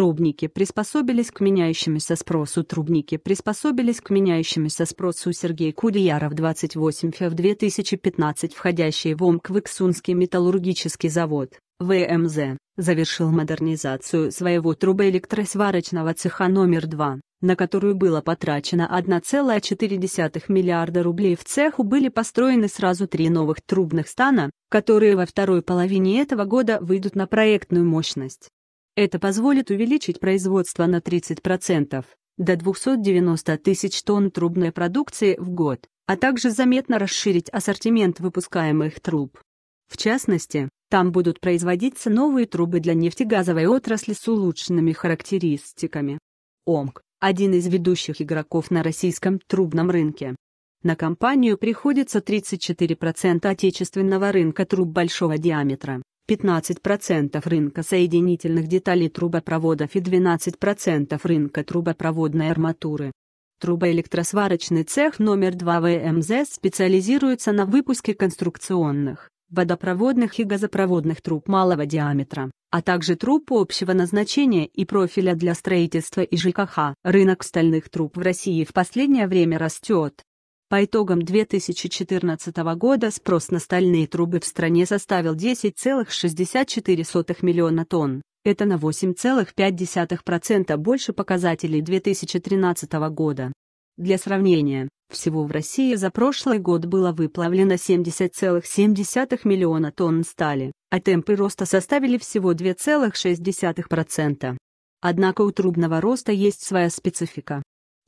Трубники приспособились к меняющемуся спросу. Трубники приспособились к меняющемуся спросу. Сергей Кудеяров, 28 фев 2015, входящий в ОМК Выксунский металлургический завод, ВМЗ, завершил модернизацию своего трубоэлектросварочного цеха номер 2 на которую было потрачено 1,4 миллиарда рублей в цеху были построены сразу три новых трубных стана, которые во второй половине этого года выйдут на проектную мощность. Это позволит увеличить производство на 30%, до 290 тысяч тонн трубной продукции в год, а также заметно расширить ассортимент выпускаемых труб. В частности, там будут производиться новые трубы для нефтегазовой отрасли с улучшенными характеристиками. ОМК – один из ведущих игроков на российском трубном рынке. На компанию приходится 34% отечественного рынка труб большого диаметра, 15% рынка соединительных деталей трубопроводов и 12% рынка трубопроводной арматуры. Трубоэлектросварочный цех номер 2 ВМЗ специализируется на выпуске конструкционных, водопроводных и газопроводных труб малого диаметра, а также труб общего назначения и профиля для строительства и ЖКХ. Рынок стальных труб в России в последнее время растет, по итогам 2014 года спрос на стальные трубы в стране составил 10,64 миллиона тонн. Это на 8,5% больше показателей 2013 года. Для сравнения, всего в России за прошлый год было выплавлено 70,7 миллиона тонн стали, а темпы роста составили всего 2,6%. Однако у трубного роста есть своя специфика.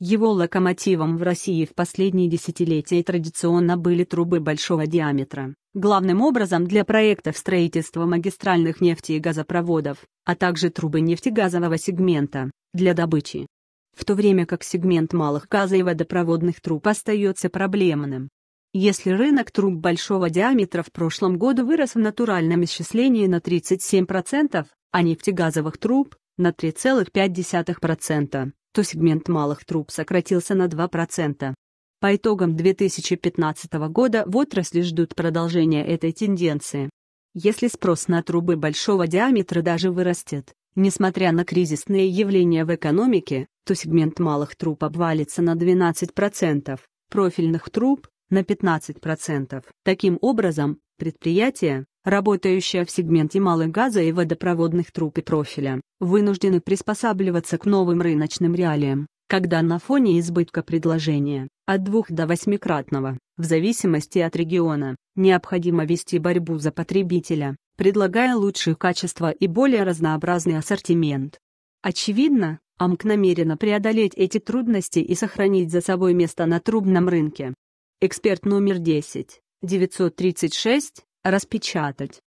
Его локомотивом в России в последние десятилетия традиционно были трубы большого диаметра, главным образом для проектов строительства магистральных нефти и газопроводов, а также трубы нефтегазового сегмента, для добычи. В то время как сегмент малых газа и водопроводных труб остается проблемным. Если рынок труб большого диаметра в прошлом году вырос в натуральном исчислении на 37%, а нефтегазовых труб – на 3,5%, то сегмент малых труб сократился на 2%. По итогам 2015 года в отрасли ждут продолжения этой тенденции. Если спрос на трубы большого диаметра даже вырастет, несмотря на кризисные явления в экономике, то сегмент малых труб обвалится на 12%, профильных труб на 15%. Таким образом, предприятия, работающие в сегменте малых газа и водопроводных труб и профиля, вынуждены приспосабливаться к новым рыночным реалиям, когда на фоне избытка предложения, от 2 до 8-кратного, в зависимости от региона, необходимо вести борьбу за потребителя, предлагая лучшие качества и более разнообразный ассортимент. Очевидно, АМК намерена преодолеть эти трудности и сохранить за собой место на трубном рынке. Эксперт номер 10. 936. Распечатать.